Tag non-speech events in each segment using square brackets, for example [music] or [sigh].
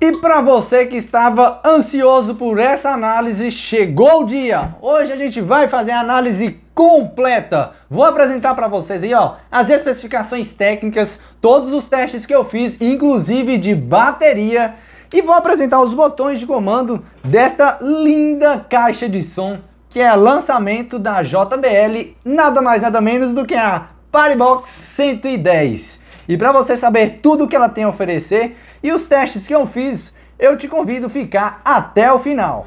E para você que estava ansioso por essa análise, chegou o dia. Hoje a gente vai fazer a análise completa. Vou apresentar para vocês aí, ó, as especificações técnicas, todos os testes que eu fiz, inclusive de bateria, e vou apresentar os botões de comando desta linda caixa de som que é lançamento da JBL, nada mais nada menos do que a Paribox Box 110. E para você saber tudo o que ela tem a oferecer, e os testes que eu fiz, eu te convido a ficar até o final.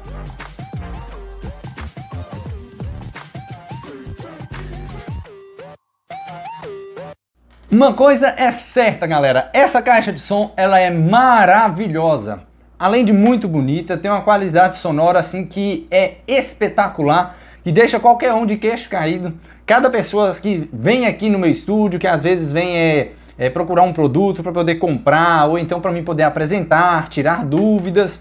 Uma coisa é certa, galera, essa caixa de som ela é maravilhosa. Além de muito bonita, tem uma qualidade sonora assim que é espetacular, que deixa qualquer um de queixo caído. Cada pessoa que vem aqui no meu estúdio, que às vezes vem é, é, procurar um produto para poder comprar, ou então para mim poder apresentar, tirar dúvidas.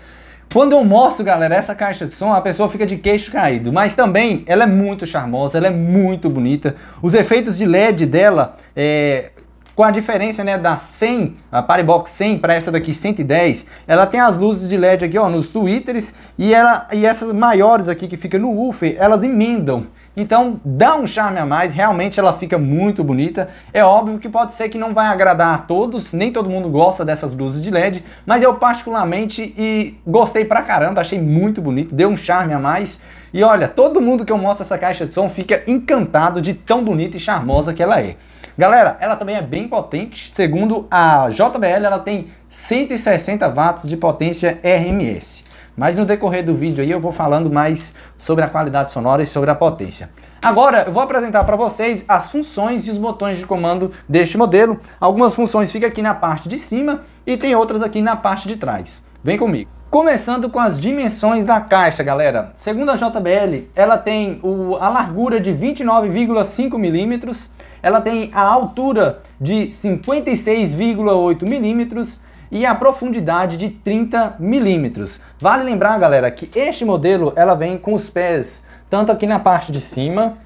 Quando eu mostro, galera, essa caixa de som, a pessoa fica de queixo caído. Mas também ela é muito charmosa, ela é muito bonita. Os efeitos de LED dela, é, com a diferença né, da 100, a Paribox 100 para essa daqui 110, ela tem as luzes de LED aqui ó, nos twitters e, ela, e essas maiores aqui que fica no woofer, elas emendam. Então dá um charme a mais, realmente ela fica muito bonita. É óbvio que pode ser que não vai agradar a todos, nem todo mundo gosta dessas luzes de LED, mas eu particularmente e gostei pra caramba, achei muito bonito, deu um charme a mais. E olha, todo mundo que eu mostro essa caixa de som fica encantado de tão bonita e charmosa que ela é. Galera, ela também é bem potente, segundo a JBL ela tem 160 watts de potência RMS. Mas no decorrer do vídeo aí eu vou falando mais sobre a qualidade sonora e sobre a potência. Agora eu vou apresentar para vocês as funções e os botões de comando deste modelo. Algumas funções ficam aqui na parte de cima e tem outras aqui na parte de trás. Vem comigo. Começando com as dimensões da caixa, galera. Segundo a JBL, ela tem o, a largura de 29,5 milímetros, ela tem a altura de 56,8 milímetros, e a profundidade de 30 milímetros. Vale lembrar, galera, que este modelo ela vem com os pés tanto aqui na parte de cima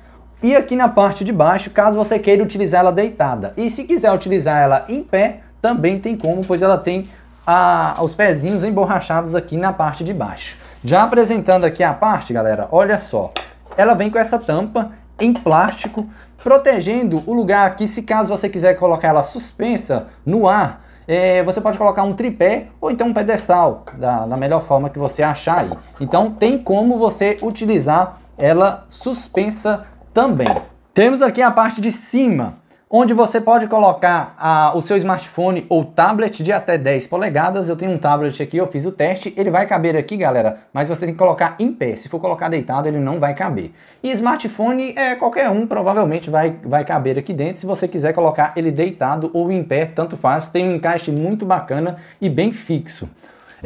e aqui na parte de baixo, caso você queira utilizar ela deitada. E se quiser utilizar ela em pé, também tem como, pois ela tem a, os pezinhos emborrachados aqui na parte de baixo. Já apresentando aqui a parte, galera, olha só. Ela vem com essa tampa em plástico, protegendo o lugar aqui, se caso você quiser colocar ela suspensa no ar, é, você pode colocar um tripé ou então um pedestal, da, da melhor forma que você achar aí. Então tem como você utilizar ela suspensa também. Temos aqui a parte de cima onde você pode colocar a, o seu smartphone ou tablet de até 10 polegadas. Eu tenho um tablet aqui, eu fiz o teste, ele vai caber aqui, galera, mas você tem que colocar em pé. Se for colocar deitado, ele não vai caber. E smartphone é qualquer um, provavelmente vai, vai caber aqui dentro. Se você quiser colocar ele deitado ou em pé, tanto faz. Tem um encaixe muito bacana e bem fixo.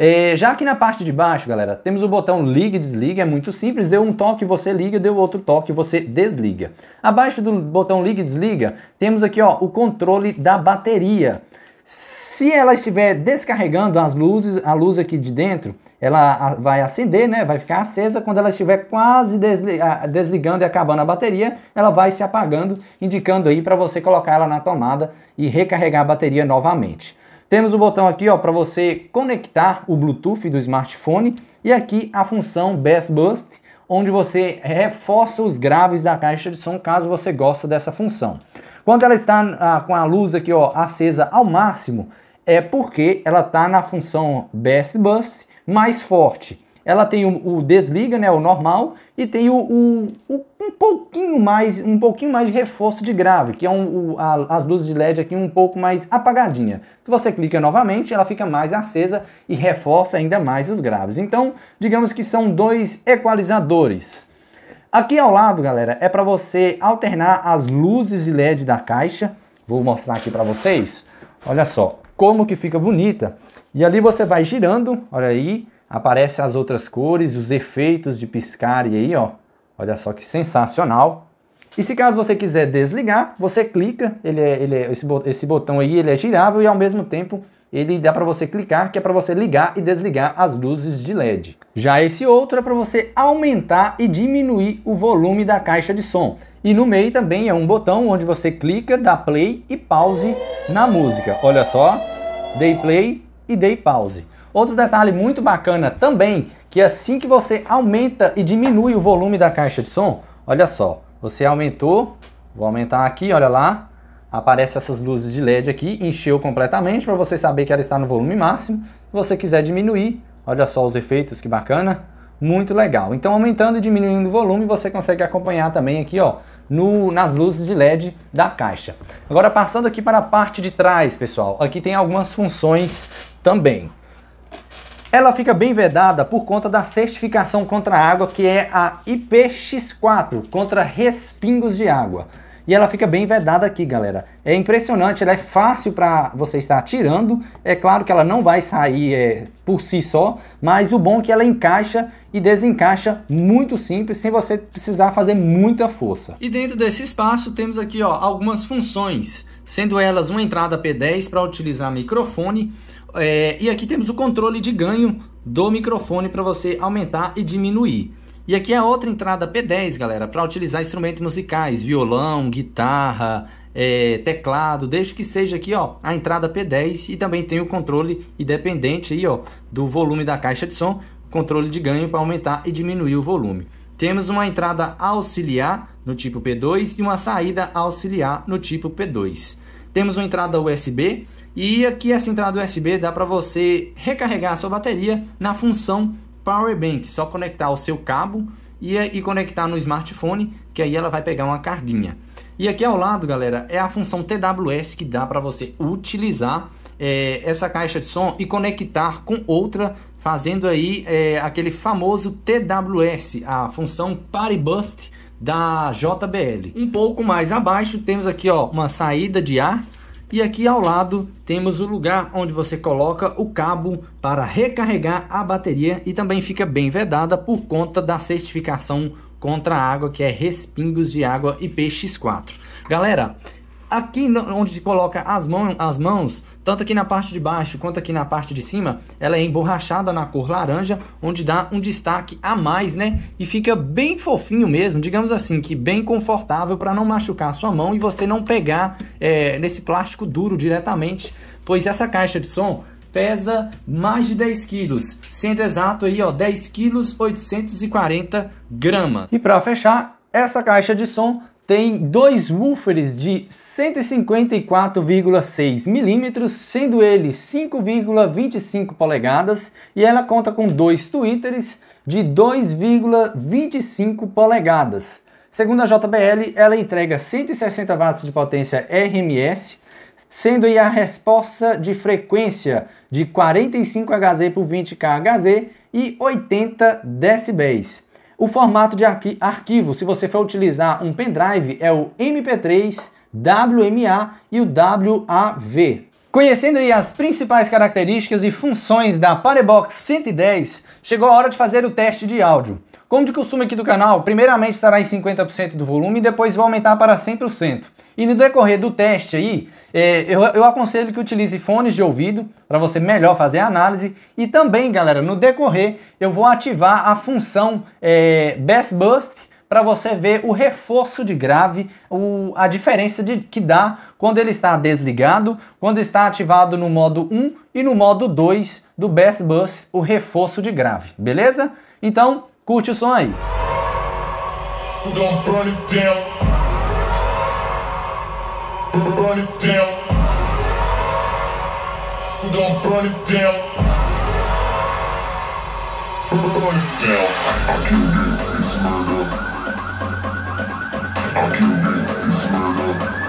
É, já aqui na parte de baixo, galera, temos o botão liga e desliga, é muito simples, deu um toque você liga, deu outro toque você desliga. Abaixo do botão liga e desliga, temos aqui ó, o controle da bateria. Se ela estiver descarregando as luzes, a luz aqui de dentro, ela vai acender, né? Vai ficar acesa. Quando ela estiver quase desligando e acabando a bateria, ela vai se apagando, indicando aí para você colocar ela na tomada e recarregar a bateria novamente. Temos o botão aqui para você conectar o Bluetooth do smartphone e aqui a função Bass Boost, onde você reforça os graves da caixa de som caso você gosta dessa função. Quando ela está ah, com a luz aqui ó, acesa ao máximo, é porque ela está na função Bass Boost mais forte. Ela tem o, o desliga, né, o normal, e tem o, o, o, um pouquinho mais, um pouquinho mais de reforço de grave, que é um, a, as luzes de LED aqui um pouco mais apagadinha. Se você clica novamente, ela fica mais acesa e reforça ainda mais os graves. Então, digamos que são dois equalizadores. Aqui ao lado, galera, é para você alternar as luzes de LED da caixa. Vou mostrar aqui para vocês. Olha só como que fica bonita. E ali você vai girando, olha aí, aparecem as outras cores, os efeitos de piscar e aí, ó. Olha só que sensacional. E se caso você quiser desligar, você clica, ele é, ele é, esse, esse botão aí ele é girável e ao mesmo tempo ele dá para você clicar, que é para você ligar e desligar as luzes de LED. Já esse outro é para você aumentar e diminuir o volume da caixa de som. E no meio também é um botão onde você clica, dá play e pause na música. Olha só, dei play e dei pause. Outro detalhe muito bacana também, que assim que você aumenta e diminui o volume da caixa de som, olha só, você aumentou, vou aumentar aqui, olha lá, aparece essas luzes de LED aqui, encheu completamente para você saber que ela está no volume máximo. Se você quiser diminuir, olha só os efeitos, que bacana, muito legal. Então aumentando e diminuindo o volume, você consegue acompanhar também aqui, ó, no, nas luzes de LED da caixa. Agora passando aqui para a parte de trás, pessoal, aqui tem algumas funções também. Ela fica bem vedada por conta da certificação contra água, que é a IPX4, contra respingos de água. E ela fica bem vedada aqui, galera. É impressionante, ela é fácil para você estar tirando. É claro que ela não vai sair é, por si só, mas o bom é que ela encaixa e desencaixa muito simples, sem você precisar fazer muita força. E dentro desse espaço temos aqui ó, algumas funções, sendo elas uma entrada P10 para utilizar microfone, é, e aqui temos o controle de ganho do microfone para você aumentar e diminuir. E aqui é a outra entrada P10, galera, para utilizar instrumentos musicais, violão, guitarra, é, teclado, desde que seja aqui ó, a entrada P10 e também tem o controle independente aí, ó, do volume da caixa de som, controle de ganho para aumentar e diminuir o volume. Temos uma entrada auxiliar no tipo P2 e uma saída auxiliar no tipo P2. Temos uma entrada USB e aqui essa entrada USB dá para você recarregar a sua bateria na função Power Bank, só conectar o seu cabo e, e conectar no smartphone, que aí ela vai pegar uma carguinha. E aqui ao lado, galera, é a função TWS que dá para você utilizar é, essa caixa de som e conectar com outra, fazendo aí é, aquele famoso TWS, a função Party Bust da JBL. Um pouco mais abaixo temos aqui ó, uma saída de ar e aqui ao lado temos o lugar onde você coloca o cabo para recarregar a bateria e também fica bem vedada por conta da certificação contra a água que é respingos de água IPX4. Galera, Aqui onde se coloca as, mão, as mãos, tanto aqui na parte de baixo quanto aqui na parte de cima, ela é emborrachada na cor laranja, onde dá um destaque a mais, né? E fica bem fofinho mesmo, digamos assim, que bem confortável para não machucar a sua mão e você não pegar é, nesse plástico duro diretamente, pois essa caixa de som pesa mais de 10 quilos, sendo exato aí ó, 10 quilos 840 gramas. E para fechar, essa caixa de som tem dois woofers de 154,6 mm, sendo ele 5,25 polegadas, e ela conta com dois tweeters de 2,25 polegadas. Segundo a JBL, ela entrega 160 watts de potência RMS, sendo a resposta de frequência de 45 Hz por 20 kHz e 80 decibéis. O formato de arqui arquivo, se você for utilizar um pendrive, é o MP3, WMA e o WAV. Conhecendo aí as principais características e funções da Parebox 110, chegou a hora de fazer o teste de áudio. Como de costume aqui do canal, primeiramente estará em 50% do volume e depois vou aumentar para 100%. E no decorrer do teste aí, é, eu, eu aconselho que utilize fones de ouvido para você melhor fazer a análise. E também, galera, no decorrer eu vou ativar a função é, Best Bust, para você ver o reforço de grave, o, a diferença de, que dá quando ele está desligado, quando está ativado no modo 1 e no modo 2 do Best Bust, o reforço de grave, beleza? Então, curte o som aí. Don't We're gonna burn it down. We're gonna burn it down. We're gonna burn it down. I killed it. It's murder. I killed it. It's murder.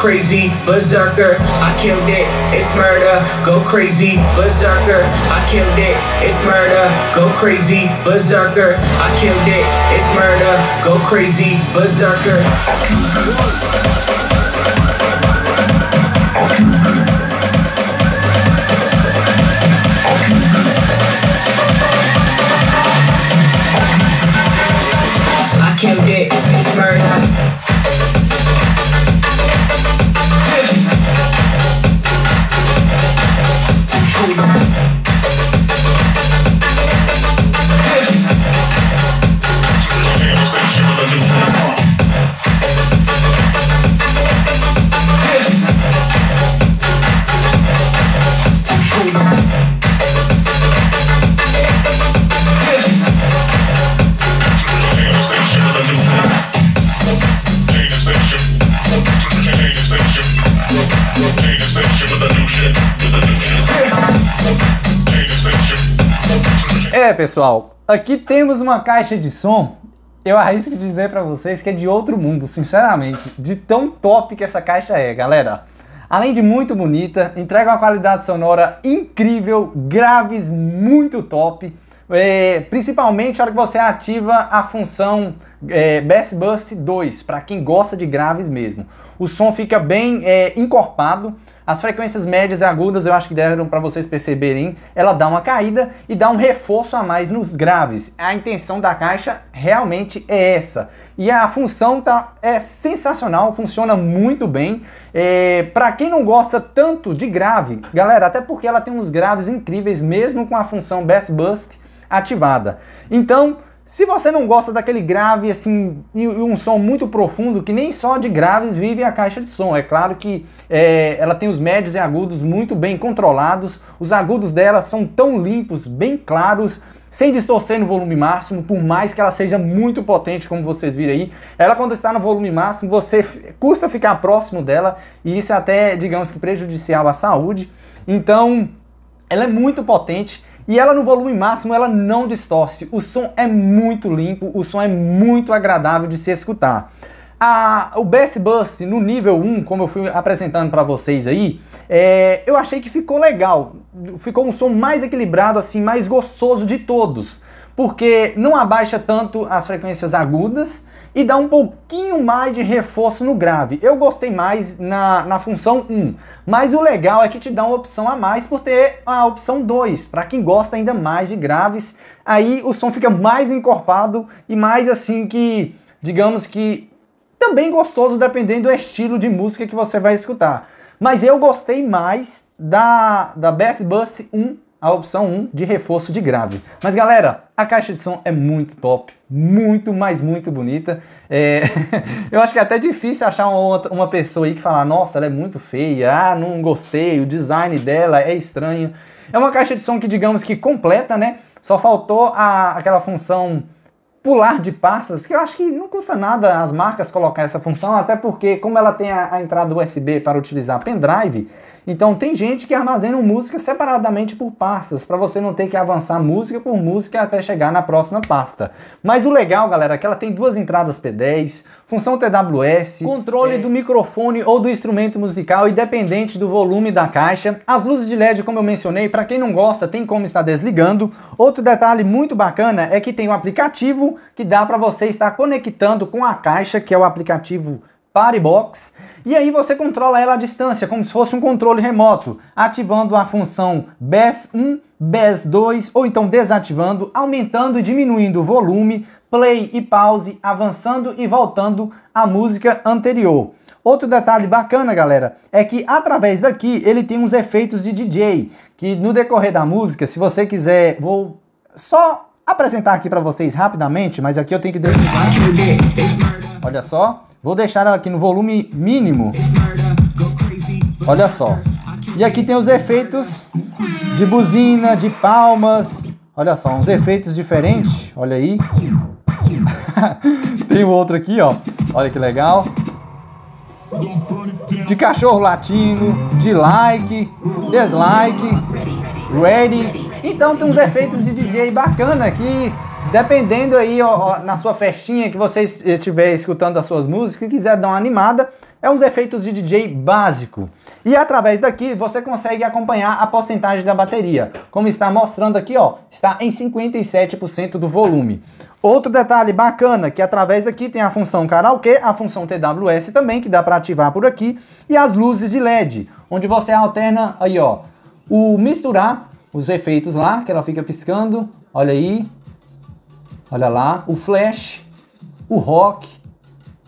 crazy, berserker. I killed it, it's murder. Go crazy, berserker. I killed it, it's murder. Go crazy, berserker. I killed it, it's murder. Go crazy, berserker. É, pessoal, aqui temos uma caixa de som. Eu arrisco dizer para vocês que é de outro mundo, sinceramente, de tão top que essa caixa é, galera. Além de muito bonita, entrega uma qualidade sonora incrível, graves muito top. É, principalmente na hora que você ativa a função é, Bass Bust 2, para quem gosta de graves mesmo. O som fica bem é, encorpado, as frequências médias e agudas eu acho que deram para vocês perceberem, ela dá uma caída e dá um reforço a mais nos graves. A intenção da caixa realmente é essa. E a função tá, é sensacional, funciona muito bem. É, para quem não gosta tanto de grave, galera, até porque ela tem uns graves incríveis mesmo com a função Best Bust ativada. Então, se você não gosta daquele grave assim e um som muito profundo, que nem só de graves vive a caixa de som. É claro que é, ela tem os médios e agudos muito bem controlados, os agudos dela são tão limpos, bem claros, sem distorcer no volume máximo, por mais que ela seja muito potente, como vocês viram aí. Ela quando está no volume máximo, você custa ficar próximo dela e isso é até, digamos que prejudicial à saúde. Então, ela é muito potente e ela no volume máximo, ela não distorce. O som é muito limpo, o som é muito agradável de se escutar. A, o Bass Bust no nível 1, como eu fui apresentando para vocês aí, é, eu achei que ficou legal. Ficou um som mais equilibrado, assim, mais gostoso de todos porque não abaixa tanto as frequências agudas e dá um pouquinho mais de reforço no grave. Eu gostei mais na, na função 1, mas o legal é que te dá uma opção a mais por ter a opção 2, para quem gosta ainda mais de graves, aí o som fica mais encorpado e mais assim que, digamos que, também gostoso dependendo do estilo de música que você vai escutar. Mas eu gostei mais da, da Bass Bust 1 a opção 1 de reforço de grave. Mas galera, a caixa de som é muito top, muito, mas muito bonita. É... [laughs] eu acho que é até difícil achar uma, uma pessoa aí que falar, nossa, ela é muito feia, ah, não gostei, o design dela é estranho. É uma caixa de som que, digamos que completa, né? Só faltou a, aquela função pular de pastas, que eu acho que não custa nada as marcas colocar essa função, até porque como ela tem a, a entrada USB para utilizar pendrive, então tem gente que armazena música separadamente por pastas, para você não ter que avançar música por música até chegar na próxima pasta. Mas o legal, galera, é que ela tem duas entradas P10, função TWS, controle é. do microfone ou do instrumento musical, independente do volume da caixa. As luzes de LED, como eu mencionei, para quem não gosta, tem como estar desligando. Outro detalhe muito bacana é que tem um aplicativo que dá para você estar conectando com a caixa, que é o aplicativo Party Box, e aí você controla ela à distância, como se fosse um controle remoto, ativando a função Bass 1, Bass 2, ou então desativando, aumentando e diminuindo o volume, play e pause, avançando e voltando a música anterior. Outro detalhe bacana, galera, é que através daqui ele tem uns efeitos de DJ, que no decorrer da música, se você quiser, vou só apresentar aqui para vocês rapidamente, mas aqui eu tenho que deixar... Olha só. Vou deixar ela aqui no volume mínimo. Olha só. E aqui tem os efeitos de buzina, de palmas. Olha só, uns efeitos diferentes. Olha aí. [laughs] tem outro aqui, ó. Olha que legal. De cachorro latino, de like, dislike, ready. Então tem uns efeitos de DJ bacana aqui. Dependendo aí, ó, ó, na sua festinha que você estiver escutando as suas músicas e quiser dar uma animada, é uns efeitos de DJ básico. E através daqui você consegue acompanhar a porcentagem da bateria, como está mostrando aqui, ó, está em 57% do volume. Outro detalhe bacana que através daqui tem a função karaokê, a função TWS também que dá para ativar por aqui e as luzes de LED, onde você alterna aí, ó, o misturar os efeitos lá, que ela fica piscando, olha aí, Olha lá, o flash, o rock,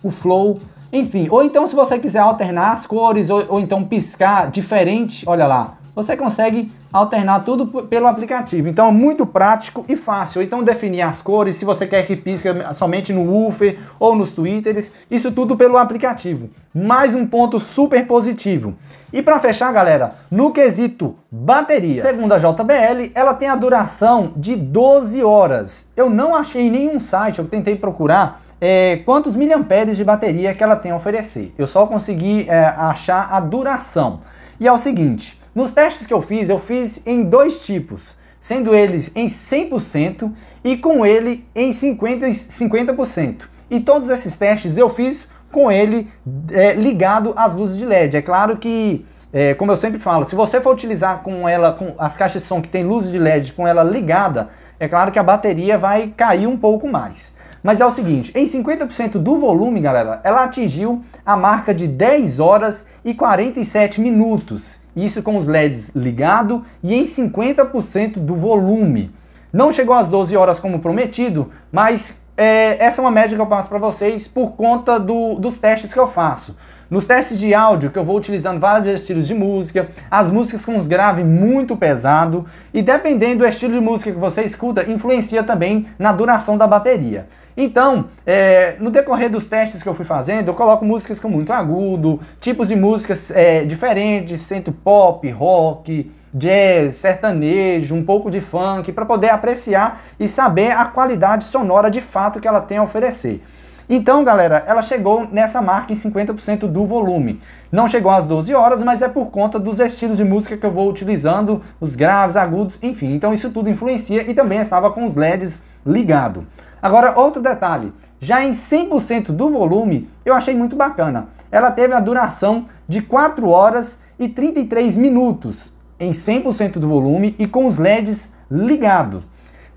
o flow, enfim. Ou então se você quiser alternar as cores ou, ou então piscar diferente, olha lá, você consegue alternar tudo pelo aplicativo. Então é muito prático e fácil. Então definir as cores, se você quer que pisca somente no woofer ou nos twitters, isso tudo pelo aplicativo. Mais um ponto super positivo. E para fechar, galera, no quesito bateria, segundo a JBL, ela tem a duração de 12 horas. Eu não achei nenhum site, eu tentei procurar é, quantos miliamperes de bateria que ela tem a oferecer. Eu só consegui é, achar a duração. E é o seguinte, nos testes que eu fiz, eu fiz em dois tipos, sendo eles em 100% e com ele em 50%. 50%. E todos esses testes eu fiz com ele é, ligado às luzes de LED. É claro que, é, como eu sempre falo, se você for utilizar com ela, com as caixas de som que tem luzes de LED com ela ligada, é claro que a bateria vai cair um pouco mais. Mas é o seguinte, em 50% do volume, galera, ela atingiu a marca de 10 horas e 47 minutos. Isso com os LEDs ligado e em 50% do volume. Não chegou às 12 horas como prometido, mas é, essa é uma média que eu passo para vocês por conta do, dos testes que eu faço. Nos testes de áudio, que eu vou utilizando vários estilos de música, as músicas com os grave muito pesado, e dependendo do estilo de música que você escuta, influencia também na duração da bateria. Então, é, no decorrer dos testes que eu fui fazendo, eu coloco músicas com muito agudo, tipos de músicas é, diferentes, centro pop, rock, jazz, sertanejo, um pouco de funk, para poder apreciar e saber a qualidade sonora de fato que ela tem a oferecer. Então, galera, ela chegou nessa marca em 50% do volume. Não chegou às 12 horas, mas é por conta dos estilos de música que eu vou utilizando, os graves, agudos, enfim. Então isso tudo influencia e também estava com os LEDs ligado. Agora, outro detalhe, já em 100% do volume, eu achei muito bacana. Ela teve a duração de 4 horas e 33 minutos em 100% do volume e com os LEDs ligados.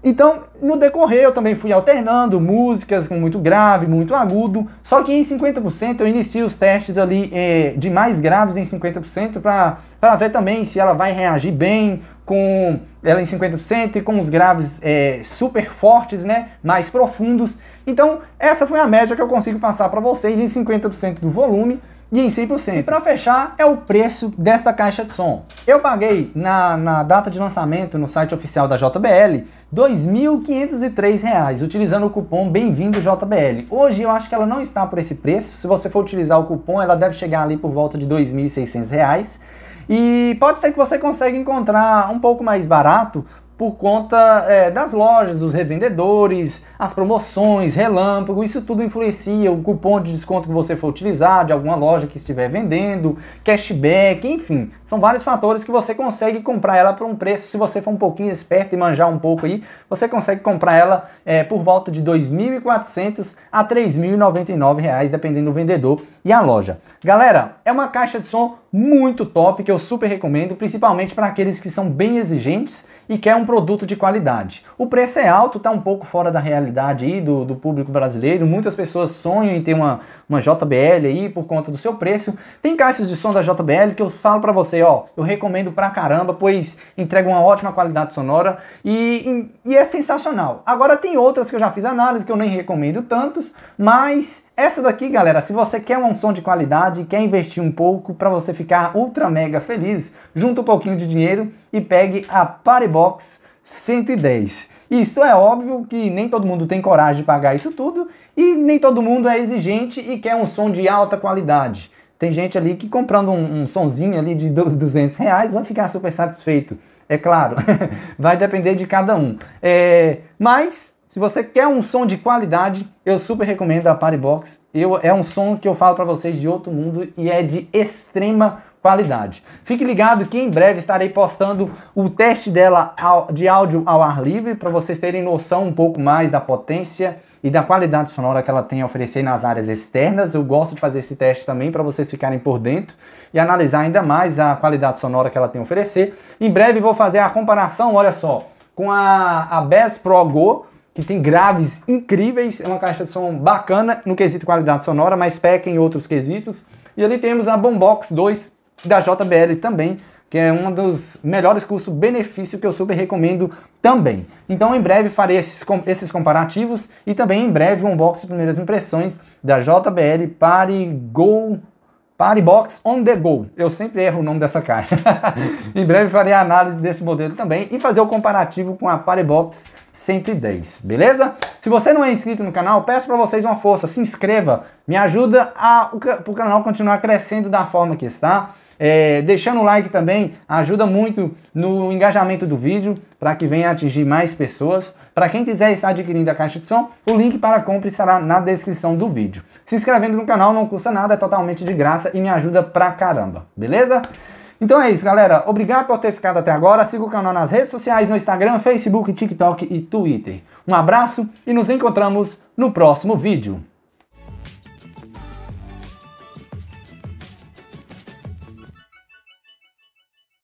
Então, no decorrer, eu também fui alternando músicas com muito grave, muito agudo, só que em 50% eu inicio os testes ali eh, de mais graves em 50% para ver também se ela vai reagir bem com ela em 50% e com os graves eh, super fortes, né, mais profundos. Então, essa foi a média que eu consigo passar para vocês em 50% do volume, e em 100%. E para fechar, é o preço desta caixa de som. Eu paguei na, na data de lançamento no site oficial da JBL R$ 2.503, utilizando o cupom Bem-vindo JBL. Hoje eu acho que ela não está por esse preço, se você for utilizar o cupom ela deve chegar ali por volta de R$ 2.600. E pode ser que você consiga encontrar um pouco mais barato por conta é, das lojas, dos revendedores, as promoções, relâmpago, isso tudo influencia, o cupom de desconto que você for utilizar de alguma loja que estiver vendendo, cashback, enfim, são vários fatores que você consegue comprar ela por um preço, se você for um pouquinho esperto e manjar um pouco aí, você consegue comprar ela é, por volta de R$ 2.400 a R$ 3.099, reais, dependendo do vendedor e a loja. Galera, é uma caixa de som muito top que eu super recomendo, principalmente para aqueles que são bem exigentes e quer um produto de qualidade. O preço é alto, está um pouco fora da realidade aí do, do público brasileiro. Muitas pessoas sonham em ter uma, uma JBL aí por conta do seu preço. Tem caixas de som da JBL que eu falo para você, ó, eu recomendo pra caramba, pois entrega uma ótima qualidade sonora e, e, e é sensacional. Agora tem outras que eu já fiz análise que eu nem recomendo tantos, mas essa daqui, galera, se você quer um som de qualidade, quer investir um pouco para você ficar ultra mega feliz, junta um pouquinho de dinheiro e pegue a Paribu Paribox 110. Isso é óbvio que nem todo mundo tem coragem de pagar isso tudo e nem todo mundo é exigente e quer um som de alta qualidade. Tem gente ali que comprando um, um sonzinho ali de 200 reais vai ficar super satisfeito. É claro, [laughs] vai depender de cada um. É, mas se você quer um som de qualidade, eu super recomendo a Party Box. Eu, é um som que eu falo para vocês de outro mundo e é de extrema qualidade. Fique ligado que em breve estarei postando o teste dela de áudio ao ar livre para vocês terem noção um pouco mais da potência e da qualidade sonora que ela tem a oferecer nas áreas externas. Eu gosto de fazer esse teste também para vocês ficarem por dentro e analisar ainda mais a qualidade sonora que ela tem a oferecer. Em breve vou fazer a comparação, olha só, com a, a Bass Pro Go, que tem graves incríveis, é uma caixa de som bacana no quesito qualidade sonora, mas peca em outros quesitos. E ali temos a Bombox 2 da JBL também, que é um dos melhores custo-benefício que eu super recomendo também. Então em breve farei esses, esses comparativos e também em breve um unboxing primeiras impressões da JBL Go Party Box on the go. Eu sempre erro o nome dessa caixa. [laughs] em breve farei a análise desse modelo também e fazer o comparativo com a Party Box 110, beleza? Se você não é inscrito no canal, peço para vocês uma força, se inscreva, me ajuda a, o canal continuar crescendo da forma que está. É, deixando o like também ajuda muito no engajamento do vídeo para que venha atingir mais pessoas. Para quem quiser estar adquirindo a caixa de som, o link para a compra estará na descrição do vídeo. Se inscrevendo no canal não custa nada, é totalmente de graça e me ajuda pra caramba, beleza? Então é isso, galera. Obrigado por ter ficado até agora. Siga o canal nas redes sociais, no Instagram, Facebook, TikTok e Twitter. Um abraço e nos encontramos no próximo vídeo.